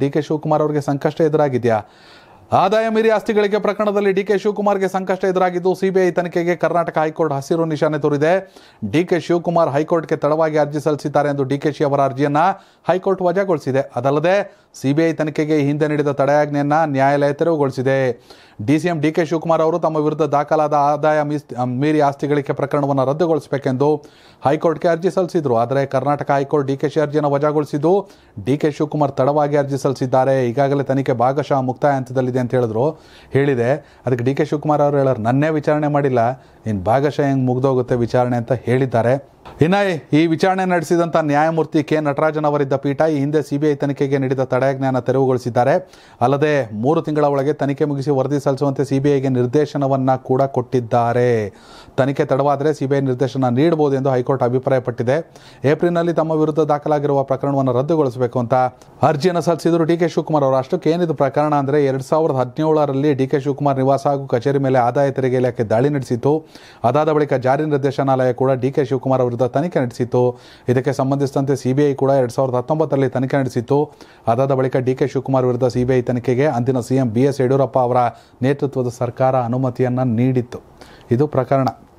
D K Shivakumar ಅವರಿಗೆ ಸಂಕಷ್ಟ ಎದುರಾಗಿದೆಯಾ ಆದಾಯ ಮೀರಿ ಆಸ್ತಿಗಳಿಕೆ ಪ್ರಕರಣದಲ್ಲಿ ಡಿಕೆ ಶಿವಕುಮಾರ್ಗೆ ಸಂಕಷ್ಟ ಎದುರಾಗಿದ್ದು ಸಿಬಿಐ ತನಿಖೆಗೆ ಕರ್ನಾಟಕ ಹೈಕೋರ್ಟ್ ಹಸಿರು ನಿಶಾನೆ ತೋರಿದೆ ಡಿಕೆ ಶಿವಕುಮಾರ್ ಹೈಕೋರ್ಟ್ಗೆ ತಡವಾಗಿ ಅರ್ಜಿ ಸಲ್ಲಿಸಿದ್ದಾರೆ ಎಂದು ಡಿಕೆಶಿ ಅವರ ಅರ್ಜಿಯನ್ನ ಹೈಕೋರ್ಟ್ ವಜಾಗೊಳಿಸಿದೆ ಅದಲ್ಲದೆ ಸಿಬಿಐ ತನಿಖೆಗೆ ಹಿಂದೆ ನೀಡಿದ ತಡೆಯಾಜ್ಞೆಯನ್ನ ನ್ಯಾಯಾಲಯ ತೆರವುಗೊಳಿಸಿದೆ ಡಿಸಿಎಂ ಡಿಕೆ ಶಿವಕುಮಾರ್ ಅವರು ತಮ್ಮ ವಿರುದ್ಧ ದಾಖಲಾದ ಆದಾಯ ಮೀರಿ ಆಸ್ತಿ ಗಳಿಕೆ ಪ್ರಕರಣವನ್ನು ರದ್ದುಗೊಳಿಸಬೇಕೆಂದು ಹೈಕೋರ್ಟ್ಗೆ ಅರ್ಜಿ ಸಲ್ಲಿಸಿದ್ರು ಆದರೆ ಕರ್ನಾಟಕ ಹೈಕೋರ್ಟ್ ಡಿಕೆಶಿ ಅರ್ಜಿಯನ್ನು ವಜಾಗೊಳಿಸಿದ್ದು ಡಿಕೆ ಶಿವಕುಮಾರ್ ತಡವಾಗಿ ಅರ್ಜಿ ಸಲ್ಲಿಸಿದ್ದಾರೆ ಈಗಾಗಲೇ ತನಿಖೆ ಭಾಗಶಃ ಮುಕ್ತಾಯ ಹಂತದಲ್ಲಿದೆ ಇದೆ ಅಂತ ಹೇಳಿದ್ರು ಹೇಳಿದೆ ಅದಕ್ಕೆ ಡಿ ಕೆ ಶಿವಕುಮಾರ್ ಅವರು ಹೇಳೋರು ನನ್ನೇ ವಿಚಾರಣೆ ಮಾಡಿಲ್ಲ ನೀನು ಭಾಗಶಃ ಹೆಂಗೆ ಮುಗ್ದೋಗುತ್ತೆ ವಿಚಾರಣೆ ಅಂತ ಹೇಳಿದ್ದಾರೆ ಇನ್ನು ಈ ವಿಚಾರಣೆ ನಡೆಸಿದಂಥ ನ್ಯಾಯಮೂರ್ತಿ ಕೆ ನಟರಾಜನ್ ಅವರಿದ್ದ ಪೀಠ ಈ ಹಿಂದೆ ಸಿಬಿಐ ತನಿಖೆಗೆ ನೀಡಿದ ತಡೆಯಾಜ್ಞೆಯನ್ನ ತೆರವುಗೊಳಿಸಿದ್ದಾರೆ ಅಲ್ಲದೆ ಮೂರು ತಿಂಗಳ ಒಳಗೆ ತನಿಖೆ ಮುಗಿಸಿ ವರದಿ ಸಲ್ಲಿಸುವಂತೆ ಸಿಬಿಐಗೆ ನಿರ್ದೇಶನವನ್ನು ಕೂಡ ಕೊಟ್ಟಿದ್ದಾರೆ ತನಿಖೆ ತಡವಾದರೆ ಸಿಬಿಐ ನಿರ್ದೇಶನ ನೀಡಬಹುದು ಎಂದು ಹೈಕೋರ್ಟ್ ಅಭಿಪ್ರಾಯಪಟ್ಟಿದೆ ಏಪ್ರಿಲ್ನಲ್ಲಿ ತಮ್ಮ ವಿರುದ್ಧ ದಾಖಲಾಗಿರುವ ಪ್ರಕರಣವನ್ನು ರದ್ದುಗೊಳಿಸಬೇಕು ಅಂತ ಅರ್ಜಿಯನ್ನು ಸಲ್ಲಿಸಿದರು ಡಿ ಕೆ ಶಿವಕುಮಾರ್ ಅವರು ಅಷ್ಟಕ್ಕೆ ಪ್ರಕರಣ ಅಂದರೆ ಎರಡು ಸಾವಿರದ ಹದಿನೇಳರಲ್ಲಿ ಡಿ ಕೆ ಶಿವಕುಮಾರ್ ನಿವಾಸ ಹಾಗೂ ಕಚೇರಿ ಮೇಲೆ ಆದಾಯ ತೆರಿಗೆ ಇಲಾಖೆ ದಾಳಿ ನಡೆಸಿತ್ತು ಅದಾದ ಬಳಿಕ ಜಾರಿ ನಿರ್ದೇಶನಾಲಯ ಕೂಡ ಡಿ ಕೆ ಶಿವಕುಮಾರ್ ವಿರುದ್ಧ ತನಿಖೆ ನಡೆಸಿತ್ತು ಇದಕ್ಕೆ ಸಂಬಂಧಿಸಿದಂತೆ ಸಿಬಿಐ ಕೂಡ ಎರಡ್ ಸಾವಿರದ ಹತ್ತೊಂಬತ್ತರಲ್ಲಿ ತನಿಖೆ ನಡೆಸಿತ್ತು ಅದಾದ ಬಳಿಕ ಡಿ ಕೆ ಶಿವಕುಮಾರ್ ವಿರುದ್ಧ ಸಿಬಿಐ ತನಿಖೆಗೆ ಅಂದಿನ ಸಿಎಂ ಬಿ ಎಸ್ ಯಡಿಯೂರಪ್ಪ ಅವರ ನೇತೃತ್ವದ ಸರ್ಕಾರ ಅನುಮತಿಯನ್ನು ನೀಡಿತ್ತು ಇದು ಪ್ರಕರಣ